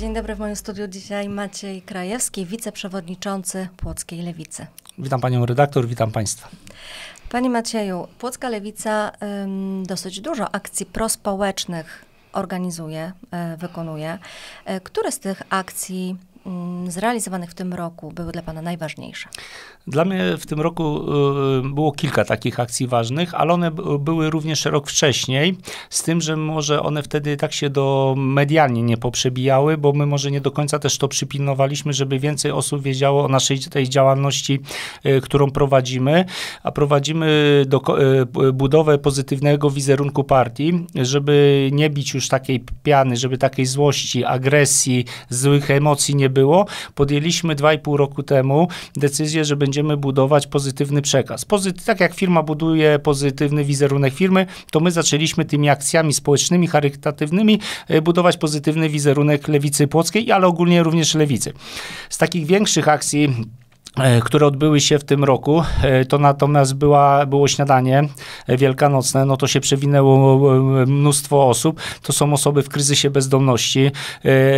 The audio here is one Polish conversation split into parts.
Dzień dobry, w moim studiu dzisiaj Maciej Krajewski, wiceprzewodniczący Płockiej Lewicy. Witam panią redaktor, witam państwa. Panie Macieju, Płocka Lewica ym, dosyć dużo akcji prospołecznych organizuje, y, wykonuje. Y, które z tych akcji Mm, zrealizowanych w tym roku były dla Pana najważniejsze? Dla mnie w tym roku y, było kilka takich akcji ważnych, ale one były również rok wcześniej, z tym, że może one wtedy tak się do medialnie nie poprzebijały, bo my może nie do końca też to przypilnowaliśmy, żeby więcej osób wiedziało o naszej tej działalności, y, którą prowadzimy, a prowadzimy do, y, budowę pozytywnego wizerunku partii, żeby nie bić już takiej piany, żeby takiej złości, agresji, złych emocji nie było, podjęliśmy 2,5 roku temu decyzję, że będziemy budować pozytywny przekaz. tak jak firma buduje pozytywny wizerunek firmy, to my zaczęliśmy tymi akcjami społecznymi, charytatywnymi e, budować pozytywny wizerunek lewicy płockiej, ale ogólnie również lewicy. Z takich większych akcji E, które odbyły się w tym roku, e, to natomiast była, było śniadanie wielkanocne, no to się przewinęło e, mnóstwo osób. To są osoby w kryzysie bezdomności,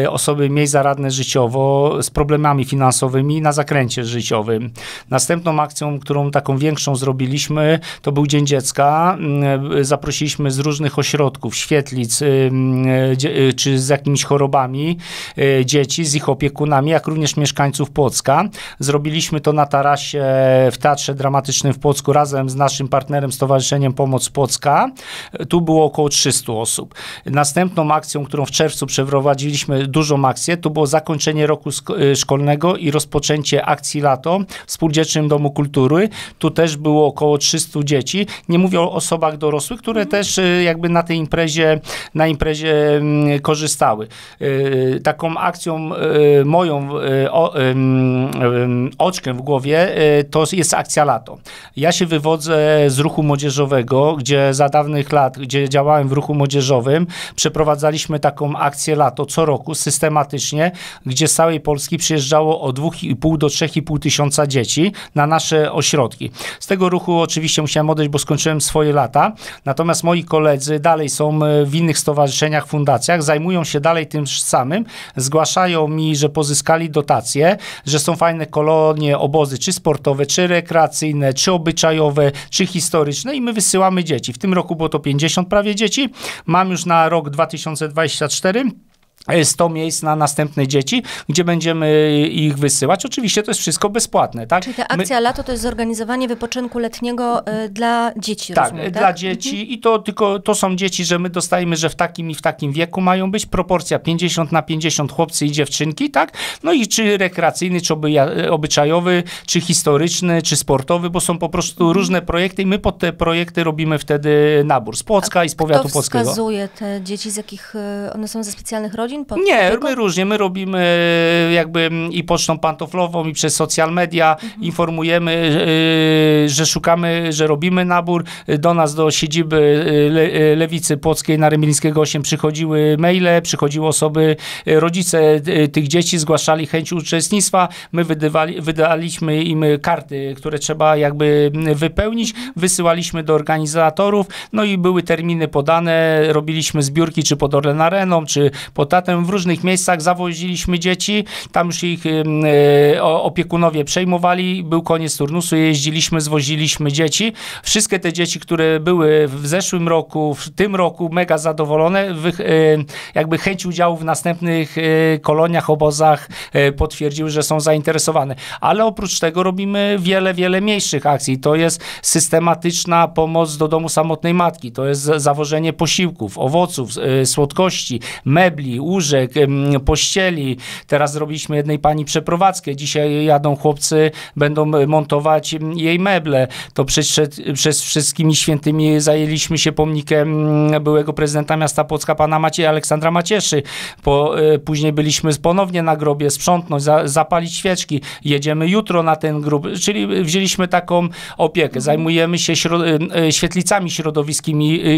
osoby mniej zaradne życiowo, z problemami finansowymi na zakręcie życiowym. Następną akcją, którą taką większą zrobiliśmy, to był Dzień Dziecka. Mm, zaprosiliśmy z różnych ośrodków, świetlic y, mm, y, czy z jakimiś chorobami y, dzieci, z ich opiekunami, jak również mieszkańców Płocka. Zrobiliśmy Robiliśmy to na tarasie w Teatrze Dramatycznym w Płocku razem z naszym partnerem Stowarzyszeniem Pomoc Płocka. Tu było około 300 osób. Następną akcją, którą w czerwcu przeprowadziliśmy, dużą akcję, to było zakończenie roku y, szkolnego i rozpoczęcie akcji lato w Spółdzielczym Domu Kultury. Tu też było około 300 dzieci. Nie mówię o osobach dorosłych, które mhm. też y, jakby na tej imprezie, na imprezie mm, korzystały. Y, taką akcją moją o, oczkiem w głowie, e, to jest akcja Lato. Ja się wywodzę z ruchu młodzieżowego, gdzie za dawnych lat, gdzie działałem w ruchu młodzieżowym, przeprowadzaliśmy taką akcję Lato co roku systematycznie, gdzie z całej Polski przyjeżdżało od 2,5 do 3,5 tysiąca dzieci na nasze ośrodki. Z tego ruchu oczywiście musiałem odejść, bo skończyłem swoje lata, natomiast moi koledzy dalej są e, w innych stowarzyszeniach, fundacjach, zajmują się dalej tym samym, zgłaszają mi, że pozyskali dotacje, że są fajne kolonie, obozy czy sportowe, czy rekreacyjne, czy obyczajowe, czy historyczne i my wysyłamy dzieci. W tym roku było to 50 prawie dzieci. Mam już na rok 2024 100 miejsc na następne dzieci, gdzie będziemy ich wysyłać. Oczywiście to jest wszystko bezpłatne, tak? Czyli ta akcja My... lato to jest zorganizowanie wypoczynku letniego y, dla dzieci, tak, rozumiem, tak? dla dzieci mhm. i to tylko, to są dzieci, że my dostajemy, że w takim i w takim wieku mają być proporcja 50 na 50 chłopcy i dziewczynki, tak? No i czy rekreacyjny, czy obyczajowy, czy historyczny, czy sportowy, bo są po prostu mhm. różne projekty i my pod te projekty robimy wtedy nabór z Płocka A i z powiatu kto polskiego. Kto wskazuje te dzieci, z jakich e, one są ze specjalnych rodzin? godzin? Pod nie, my różnie, my robimy e, jakby i pocztą pantoflową, i przez social media, mhm. informujemy, e, że szukamy, że robimy nabór. Do nas, do siedziby e, Lewicy Płockiej na Rymlińskiego 8 przychodziły maile, przychodziły osoby, rodzice tych dzieci zgłaszali chęć uczestnictwa, my wydawali, wydaliśmy im karty, które trzeba jakby wypełnić, mhm. wysyłaliśmy do organizatorów, no i były terminy podane, robiliśmy zbiórki czy pod Orlen Areną, czy pod latem w różnych miejscach zawoziliśmy dzieci, tam już ich e, opiekunowie przejmowali, był koniec turnusu, jeździliśmy, zwoziliśmy dzieci. Wszystkie te dzieci, które były w zeszłym roku, w tym roku mega zadowolone, e, jakby chęć udziału w następnych e, koloniach, obozach potwierdziły, że są zainteresowane. Ale oprócz tego robimy wiele, wiele mniejszych akcji. To jest systematyczna pomoc do domu samotnej matki, to jest zawożenie posiłków, owoców, słodkości, mebli, łóżek, pościeli. Teraz zrobiliśmy jednej pani przeprowadzkę. Dzisiaj jadą chłopcy, będą montować jej meble. To przed, przez wszystkimi świętymi zajęliśmy się pomnikiem mm, byłego prezydenta miasta Płocka, pana Macie, Aleksandra Macieszy. Po, e, później byliśmy ponownie na grobie, sprzątnąć, za, zapalić świeczki. Jedziemy jutro na ten grób, czyli wzięliśmy taką opiekę. Mhm. Zajmujemy się śro, e, e, świetlicami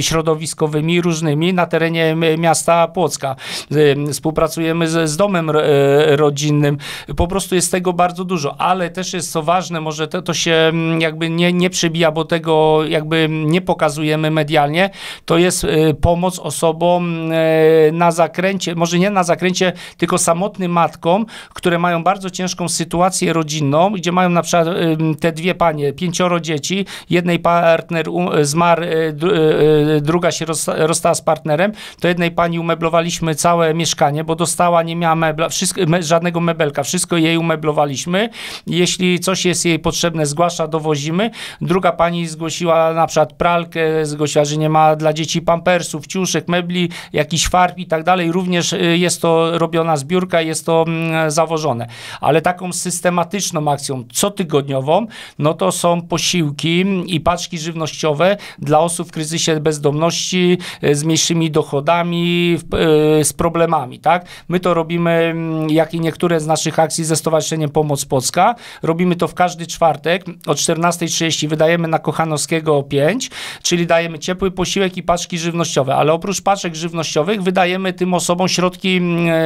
środowiskowymi różnymi na terenie miasta Płocka współpracujemy z, z domem e, rodzinnym. Po prostu jest tego bardzo dużo, ale też jest co ważne, może to, to się mm, jakby nie, nie przebija, bo tego jakby nie pokazujemy medialnie, to jest e, pomoc osobom mm, e, na zakręcie, może nie na zakręcie, tylko samotnym matkom, które mają bardzo ciężką sytuację rodzinną, gdzie mają na przykład te dwie panie, pięcioro dzieci, jednej partner zmarł, druga się rozstała z partnerem, to jednej pani umeblowaliśmy całe mieszkanie, bo dostała, nie miała mebla, wszystko, me, żadnego mebelka, wszystko jej umeblowaliśmy. Jeśli coś jest jej potrzebne, zgłasza, dowozimy. Druga pani zgłosiła na przykład pralkę, zgłosiła, że nie ma dla dzieci pampersów, ciuszek, mebli, jakiś farb i tak dalej. Również y, jest to robiona zbiórka, jest to mm, zawożone. Ale taką systematyczną akcją cotygodniową, no to są posiłki i paczki żywnościowe dla osób w kryzysie bezdomności, y, z mniejszymi dochodami, y, z problemami problemami, tak? My to robimy, mm, jak i niektóre z naszych akcji ze Stowarzyszeniem Pomoc Polska, robimy to w każdy czwartek o 14.30 wydajemy na Kochanowskiego 5, czyli dajemy ciepły posiłek i paczki żywnościowe, ale oprócz paczek żywnościowych wydajemy tym osobom środki mm, e,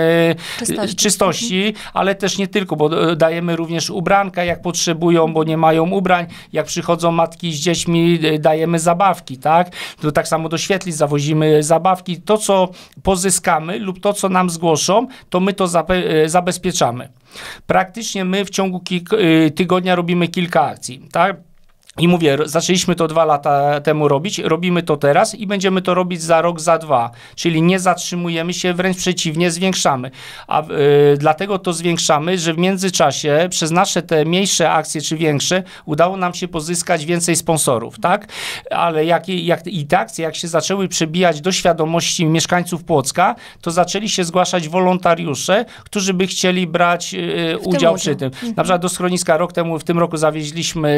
czystości. czystości, mhm. ale też nie tylko, bo e, dajemy również ubranka, jak potrzebują, bo nie mają ubrań, jak przychodzą matki z dziećmi, e, dajemy zabawki, tak? To tak samo do zawozimy zabawki. To, co pozyskamy lub to, co nam zgłoszą, to my to e, zabezpieczamy. Praktycznie my w ciągu e, tygodnia robimy kilka akcji, tak? I mówię, zaczęliśmy to dwa lata temu robić, robimy to teraz i będziemy to robić za rok, za dwa. Czyli nie zatrzymujemy się, wręcz przeciwnie, zwiększamy. A y, dlatego to zwiększamy, że w międzyczasie przez nasze te mniejsze akcje czy większe udało nam się pozyskać więcej sponsorów, tak? Ale jak, jak, i te akcje, jak się zaczęły przebijać do świadomości mieszkańców Płocka, to zaczęli się zgłaszać wolontariusze, którzy by chcieli brać y, udział tym przy tym. Mhm. Na przykład do schroniska rok temu, w tym roku zawieźliśmy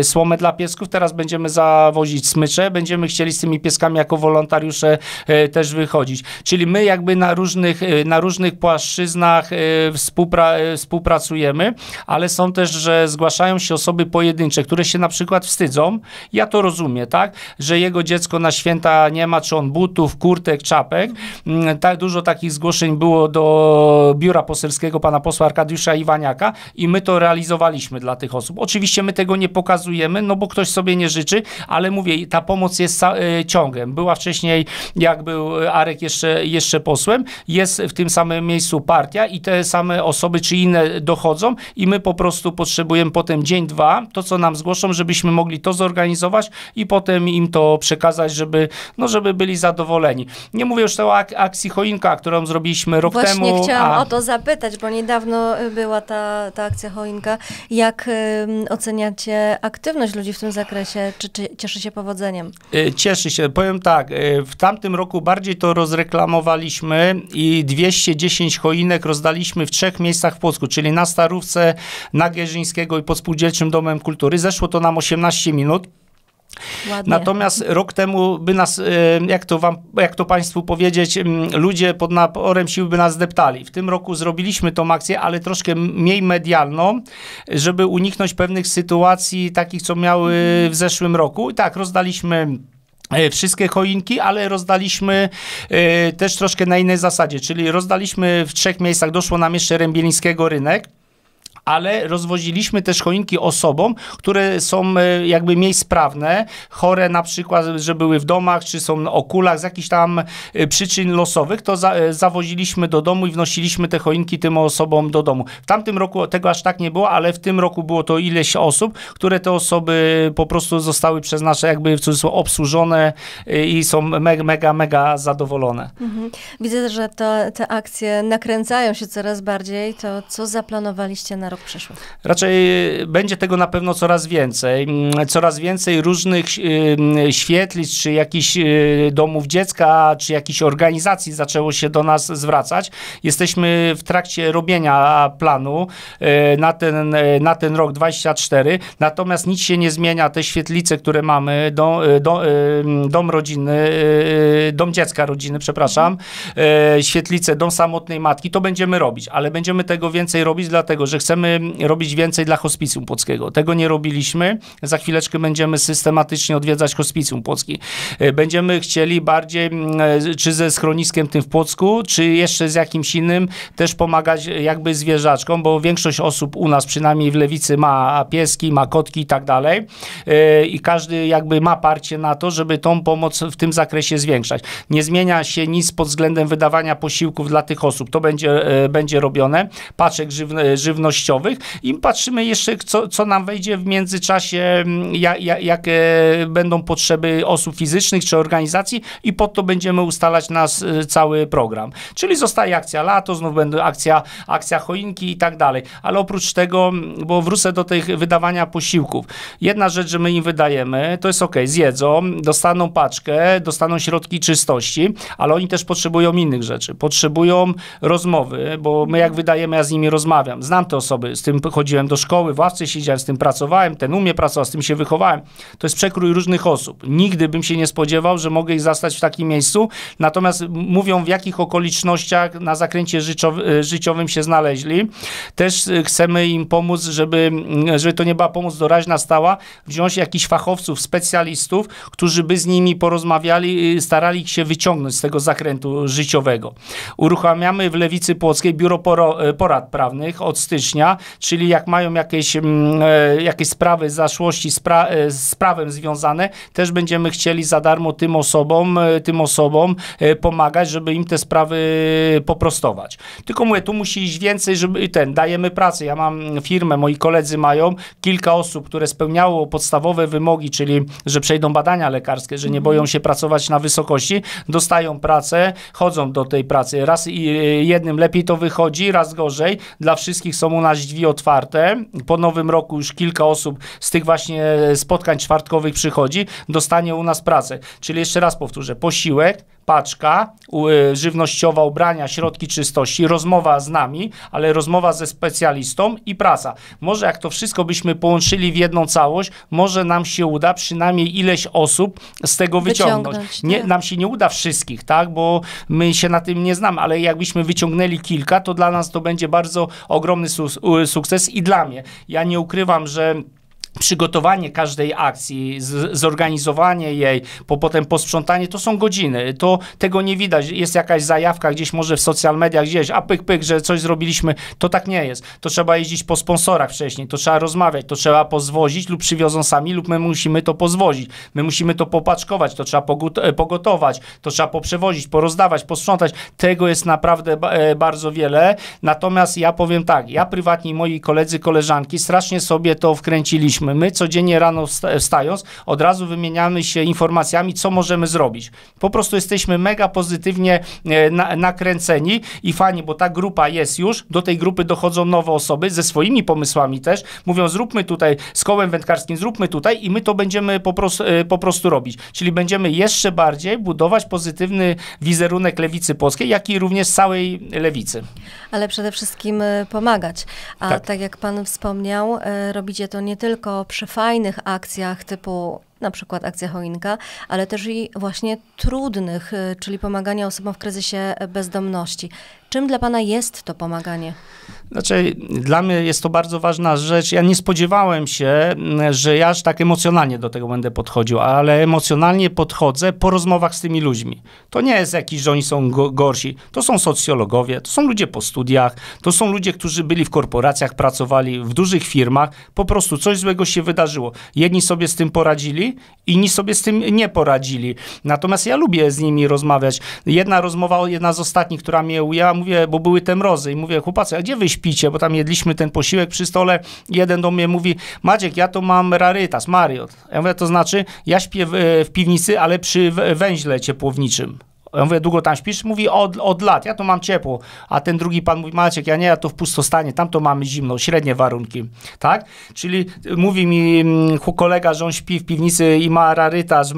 y, słomę dla dla piesków, teraz będziemy zawozić smycze, będziemy chcieli z tymi pieskami jako wolontariusze e, też wychodzić. Czyli my jakby na różnych, e, na różnych płaszczyznach e, współpra współpracujemy, ale są też, że zgłaszają się osoby pojedyncze, które się na przykład wstydzą. Ja to rozumiem, tak? Że jego dziecko na święta nie ma, czy on butów, kurtek, czapek. Mm, tak dużo takich zgłoszeń było do biura poselskiego pana posła Arkadiusza Iwaniaka i my to realizowaliśmy dla tych osób. Oczywiście my tego nie pokazujemy, no bo ktoś sobie nie życzy, ale mówię, ta pomoc jest e, ciągiem. Była wcześniej, jak był e, Arek jeszcze, jeszcze posłem, jest w tym samym miejscu partia i te same osoby czy inne dochodzą i my po prostu potrzebujemy potem dzień, dwa, to co nam zgłoszą, żebyśmy mogli to zorganizować i potem im to przekazać, żeby, no, żeby byli zadowoleni. Nie mówię już o ak akcji choinka, którą zrobiliśmy rok Właśnie temu. Właśnie chciałam a... o to zapytać, bo niedawno była ta, ta akcja choinka. Jak y, oceniacie aktywność ludzi w tym zakresie? Czy, czy cieszy się powodzeniem? E, cieszy się. Powiem tak, e, w tamtym roku bardziej to rozreklamowaliśmy i 210 choinek rozdaliśmy w trzech miejscach w Polsku, czyli na Starówce, na Gierzyńskiego i pod Spółdzielczym Domem Kultury. Zeszło to nam 18 minut. Ładnie. Natomiast rok temu by nas, y, jak to, wam, jak to Państwu powiedzieć, mm, ludzie pod naporem sił by nas deptali. W tym roku zrobiliśmy tą akcję, ale troszkę mniej medialną, żeby uniknąć pewnych sytuacji takich, co miały w zeszłym roku. I tak, rozdaliśmy e, wszystkie choinki, ale rozdaliśmy e, też troszkę na innej zasadzie, czyli rozdaliśmy w trzech miejscach, doszło nam jeszcze Rębielińskiego rynek, ale rozwoziliśmy też choinki osobom, które są e, jakby mniej sprawne, chore na przykład, że były w domach, czy są na okulach z jakichś tam e, przyczyn losowych, to za, e, zawoziliśmy do domu i wnosiliśmy te choinki tym osobom do domu. W tamtym roku tego aż tak nie było, ale w tym roku było to ileś osób, które te osoby po prostu zostały przez nasze jakby w cudzysłowie obsłużone i są mega, mega, mega zadowolone. Mhm. Widzę, że to, te akcje nakręcają się coraz bardziej. To co zaplanowaliście na rok rok przyszły? Raczej będzie tego na pewno coraz więcej. Mm, coraz więcej różnych y, świetlic, czy jakichś y, domów dziecka, czy jakichś organizacji zaczęło się do nas zwracać. Jesteśmy w trakcie robienia planu y, na ten, na ten rok 24, natomiast nic się nie zmienia. Te świetlice, które mamy, dom, dom, dom rodziny, dom dziecka rodziny, przepraszam, świetlice, dom samotnej matki, to będziemy robić, ale będziemy tego więcej robić, dlatego że chcemy mamy robić więcej dla hospicjum płockiego. Tego nie robiliśmy. Za chwileczkę będziemy systematycznie odwiedzać hospicjum płocki. E, będziemy chcieli bardziej, mm, e, czy ze schroniskiem tym w Płocku, czy jeszcze z jakimś innym, też pomagać jakby zwierzaczkom, bo większość osób u nas, przynajmniej w Lewicy, ma pieski, ma kotki i tak dalej. E, I każdy jakby ma parcie na to, żeby tą pomoc w tym zakresie zwiększać. Nie zmienia się nic pod względem wydawania posiłków dla tych osób. To będzie, będzie robione. Paczek żywnościowy wartościowych i patrzymy jeszcze, co, co nam wejdzie w międzyczasie, mm, jak, jakie będą potrzeby osób fizycznych czy organizacji i pod to będziemy ustalać nas y, cały program. Czyli zostaje akcja lato, znów będzie akcja, akcja choinki i tak dalej. Ale oprócz tego, mm, bo wrócę do tych wydawania posiłków. Jedna rzecz, że my im wydajemy, to jest ok, zjedzą, dostaną paczkę, dostaną środki czystości, ale oni też potrzebują innych rzeczy. Potrzebują rozmowy, bo my jak wydajemy, ja z nimi rozmawiam. Znam te osoby, osoby, z tym chodziłem do szkoły, w ławce siedziałem, z tym pracowałem, ten umie pracować, z tym się wychowałem. To jest przekrój różnych osób. Nigdy bym się nie spodziewał, że mogę ich zastać w takim miejscu, natomiast mówią w jakich okolicznościach na zakręcie e, życiowym się znaleźli. Też e, chcemy im pomóc, żeby, mm, e, żeby to nie była pomoc doraźna stała, wziąć jakichś fachowców, specjalistów, którzy by z nimi porozmawiali, starali się wyciągnąć z tego zakrętu życiowego. Uruchamiamy w Lewicy Płockiej Biuro Porad Prawnych od stycznia, czyli jak mają jakieś, mm, e, jakieś sprawy z zaszłości spra e, z prawem związane, też będziemy chcieli za darmo tym osobom, e, tym osobom pomagać, żeby im te sprawy poprostować. Tylko mówię, tu musi iść więcej, żeby ten, dajemy pracę. Ja mam firmę, moi koledzy mają kilka osób, które spełniało podstawowe wymogi, czyli że przejdą badania lekarskie, że nie mhm. boją się pracować na wysokości, dostają pracę, chodzą do tej pracy. Raz jednym lepiej to wychodzi, raz gorzej. Dla wszystkich są u nas drzwi otwarte. Po nowym roku już kilka osób z tych właśnie spotkań czwartkowych przychodzi, dostanie u nas pracę. Czyli jeszcze raz powtórzę, posiłek, paczka e, żywnościowa, ubrania, środki czystości, rozmowa z nami, ale rozmowa ze specjalistą i praca. Może jak to wszystko byśmy połączyli w jedną całość, może nam się uda przynajmniej ileś osób z tego wyciągnąć. wyciągnąć nie, nie, tak. nam się nie uda wszystkich, tak, bo my się na tym nie znamy, ale jakbyśmy wyciągnęli kilka, to dla nas to będzie bardzo ogromny su sukces i dla mnie. Ja nie ukrywam, że przygotowanie każdej akcji, z, zorganizowanie jej, po, potem posprzątanie, to są godziny. To tego nie widać. Jest jakaś zajawka gdzieś może w social mediach gdzieś, a pyk, pyk, że coś zrobiliśmy. To tak nie jest. To trzeba jeździć po sponsorach wcześniej, to trzeba rozmawiać, to trzeba pozwozić lub przywiozą sami lub my musimy to pozwozić. My musimy to popaczkować, to trzeba e, pogotować, to trzeba poprzewozić, porozdawać, posprzątać. Tego jest naprawdę e, bardzo wiele. Natomiast ja powiem tak, ja prywatnie moi koledzy, koleżanki strasznie sobie to wkręciliśmy My codziennie rano wstając, od razu wymieniamy się informacjami, co możemy zrobić. Po prostu jesteśmy mega pozytywnie e, na, nakręceni i fani, bo ta grupa jest już, do tej grupy dochodzą nowe osoby ze swoimi pomysłami też, mówią zróbmy tutaj z kołem wędkarskim, zróbmy tutaj i my to będziemy po prostu, e, po prostu robić. Czyli będziemy jeszcze bardziej budować pozytywny wizerunek lewicy polskiej, jak i również całej lewicy ale przede wszystkim e, pomagać. A tak, tak jak pan wspomniał, e, robicie to nie tylko przy fajnych akcjach typu na przykład akcja choinka, ale też i właśnie trudnych, e, czyli pomagania osobom w kryzysie bezdomności. Czym dla Pana jest to pomaganie? Znaczy, dla mnie jest to bardzo ważna rzecz. Ja nie spodziewałem się, mm, że ja aż tak emocjonalnie do tego będę podchodził, ale emocjonalnie podchodzę po rozmowach z tymi ludźmi. To nie jest jakiś, że oni są gorsi. To są socjologowie, to są ludzie po studiach, to są ludzie, którzy byli w korporacjach, pracowali w dużych firmach. Po prostu coś złego się wydarzyło. Jedni sobie z tym poradzili, inni sobie z tym nie poradzili. Natomiast ja lubię z nimi rozmawiać. Jedna rozmowa, jedna z ostatnich, która mnie ujęła, mówię, bo były te mrozy i mówię, chłopacy, a gdzie wyś śpicie, bo tam jedliśmy ten posiłek przy stole, jeden do mnie mówi, Maciek, ja to mam rarytas, Mariot. Ja mówię, to znaczy, ja śpię w, e, w piwnicy, ale przy węźle ciepłowniczym. Ja mówię, długo tam śpisz? Mówi, od, od lat, ja to mam ciepło. A ten drugi pan mówi, Maciek, ja nie, ja to w pustostanie, tam to mamy zimno, średnie warunki, tak? Czyli y, mówi mi mm, kolega, że on śpi w piwnicy i ma rarytas,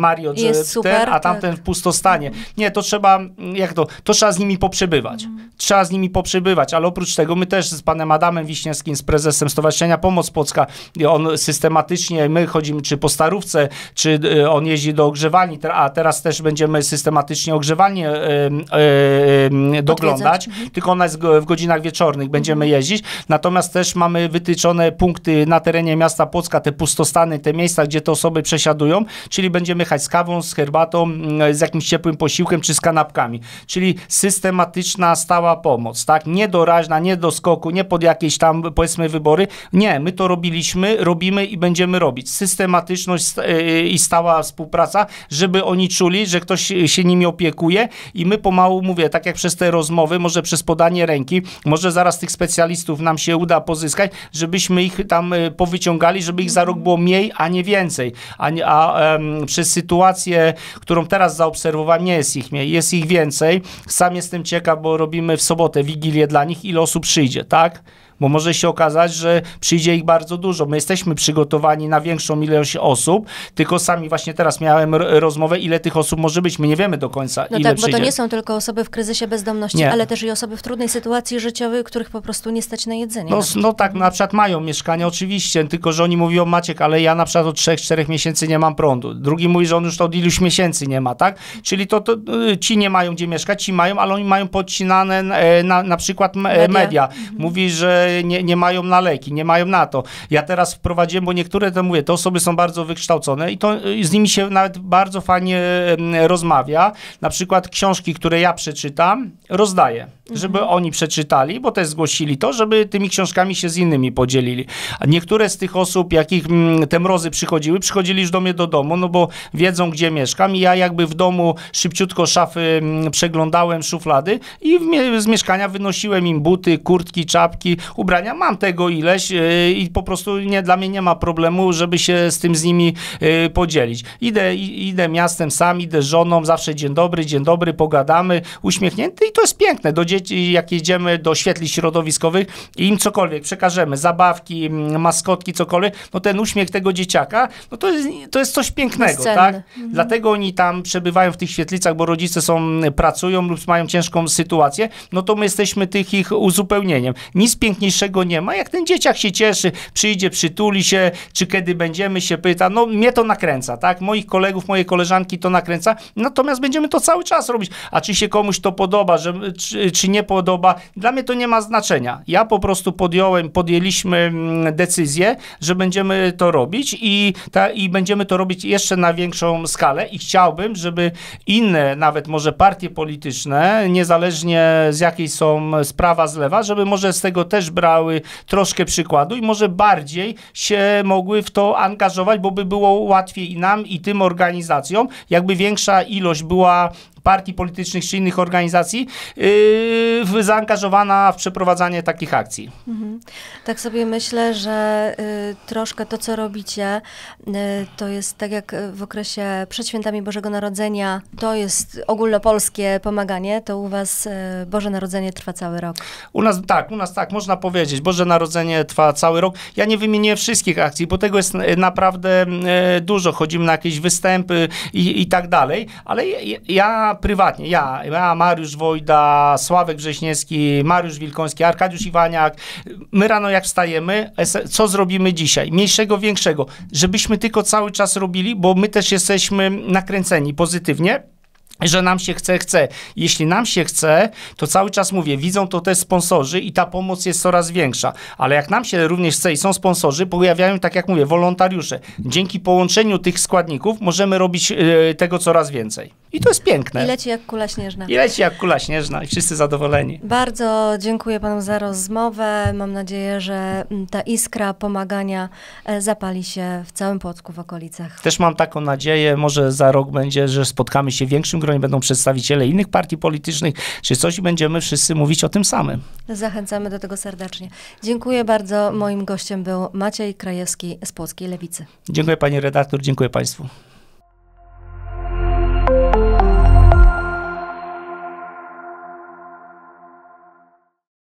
że super, ten, a tak. tamten tak. w pustostanie. Nie, to trzeba, mm, jak to, to trzeba z nimi poprzebywać. Mm. Trzeba z nimi poprzebywać, ale oprócz tego my też z panem Adamem Wiśniewskim, z prezesem Stowarzyszenia Pomoc Polska, on systematycznie, my chodzimy czy po starówce, czy y, on jeździ do ogrzewalni, a teraz też będziemy systematycznie ogrzewali ewentualnie doglądać, mhm. tylko ona jest w godzinach wieczornych, będziemy mhm. jeździć. Natomiast też mamy wytyczone punkty na terenie miasta Płocka, te pustostany, te miejsca, gdzie te osoby przesiadują, czyli będziemy jechać z kawą, z herbatą, mm, z jakimś ciepłym posiłkiem czy z kanapkami. Czyli systematyczna, stała pomoc, tak? Nie doraźna, nie do skoku, nie pod jakieś tam powiedzmy wybory. Nie, my to robiliśmy, robimy i będziemy robić. Systematyczność y, y, i stała współpraca, żeby oni czuli, że ktoś się nimi opiekuje brakuje i my pomału, mówię, tak jak przez te rozmowy, może przez podanie ręki, może zaraz tych specjalistów nam się uda pozyskać, żebyśmy ich tam e, powyciągali, żeby ich za rok było mniej, a nie więcej. A, a um, przez sytuację, którą teraz zaobserwowałem, nie jest ich mniej, jest ich więcej. Sam jestem ciekaw, bo robimy w sobotę wigilię dla nich, ile osób przyjdzie, tak? bo może się okazać, że przyjdzie ich bardzo dużo. My jesteśmy przygotowani na większą ilość osób, tylko sami właśnie teraz miałem rozmowę, ile tych osób może być. My nie wiemy do końca, no ile tak, przyjdzie. bo to nie są tylko osoby w kryzysie bezdomności, nie. ale też i osoby w trudnej sytuacji życiowej, których po prostu nie stać na jedzenie. No, no tak, na przykład mają mieszkanie, oczywiście, tylko że oni mówią, Maciek, ale ja na przykład od 3-4 miesięcy nie mam prądu. Drugi mówi, że on już od iluś miesięcy nie ma, tak? Czyli to, to y, ci nie mają gdzie mieszkać, ci mają, ale oni mają podcinane e, na, na przykład e, media. media. Mhm. Mówi, że nie, nie mają na leki, nie mają na to. Ja teraz wprowadziłem, bo niektóre, to mówię, te osoby są bardzo wykształcone i to z nimi się nawet bardzo fajnie rozmawia. Na przykład książki, które ja przeczytam, rozdaję mhm. żeby oni przeczytali, bo też zgłosili to, żeby tymi książkami się z innymi podzielili. A niektóre z tych osób, jakich mm, te mrozy przychodziły, przychodzili już do mnie do domu, no bo wiedzą, gdzie mieszkam i ja jakby w domu szybciutko szafy mm, przeglądałem, szuflady i z mieszkania wynosiłem im buty, kurtki, czapki, ubrania. Mam tego ileś y, i po prostu nie, dla mnie nie ma problemu, żeby się z tym z nimi y, podzielić. Idę, idę miastem sam, idę żoną, zawsze dzień dobry, dzień dobry, pogadamy, uśmiechnięty i to jest piękne. Do dzień powiedzieć, jak jedziemy do świetli środowiskowych i im cokolwiek przekażemy, zabawki, mm, maskotki, cokolwiek, no ten uśmiech tego dzieciaka, no to jest, to jest coś pięknego, tak? Mhm. Dlatego oni tam przebywają w tych świetlicach, bo rodzice są, y, pracują lub mają ciężką sytuację, no to my jesteśmy tych ich uzupełnieniem. Nic piękniejszego nie ma, jak ten dzieciak się cieszy, przyjdzie, przytuli się, czy kiedy będziemy się pyta, no mnie to nakręca, tak? Moich kolegów, moje koleżanki to nakręca, natomiast będziemy to cały czas robić. A czy się komuś to podoba, że, czy, czy nie podoba. Dla mnie to nie ma znaczenia. Ja po prostu podjąłem, podjęliśmy mm, decyzję, że będziemy to robić i, ta, i będziemy to robić jeszcze na większą skalę i chciałbym, żeby inne, nawet może partie polityczne, niezależnie z jakiej są sprawa z lewa, żeby może z tego też brały troszkę przykładu i może bardziej się mogły w to angażować, bo by było łatwiej i nam, i tym organizacjom, jakby większa ilość była partii politycznych czy innych organizacji yy, zaangażowana w przeprowadzanie takich akcji. Mhm. Tak sobie myślę, że y, troszkę to, co robicie, y, to jest tak jak w okresie przed świętami Bożego Narodzenia, to jest ogólnopolskie pomaganie, to u was y, Boże Narodzenie trwa cały rok. U nas tak, u nas tak, można powiedzieć. Boże Narodzenie trwa cały rok. Ja nie wymienię wszystkich akcji, bo tego jest y, naprawdę y, dużo. Chodzimy na jakieś występy i, i tak dalej, ale ja prywatnie, ja, ja, Mariusz Wojda, Sławek Wrześniewski, Mariusz Wilkoński, Arkadiusz Iwaniak, my rano jak wstajemy, co zrobimy dzisiaj? Mniejszego, większego. Żebyśmy tylko cały czas robili, bo my też jesteśmy nakręceni pozytywnie że nam się chce, chce. Jeśli nam się chce, to cały czas mówię, widzą to też sponsorzy i ta pomoc jest coraz większa. Ale jak nam się również chce i są sponsorzy, pojawiają, tak jak mówię, wolontariusze. Dzięki połączeniu tych składników możemy robić yy, tego coraz więcej. I to jest piękne. I leci jak kula śnieżna. I leci jak kula śnieżna i wszyscy zadowoleni. Bardzo dziękuję panu za rozmowę. Mam nadzieję, że mm, ta iskra pomagania e, zapali się w całym Płocku, w okolicach. Też mam taką nadzieję, może za rok będzie, że spotkamy się w większym gronie, będą przedstawiciele innych partii politycznych, czy coś i będziemy wszyscy mówić o tym samym. Zachęcamy do tego serdecznie. Dziękuję bardzo. Moim gościem był Maciej Krajewski z Płockiej Lewicy. Dziękuję pani redaktor, dziękuję państwu.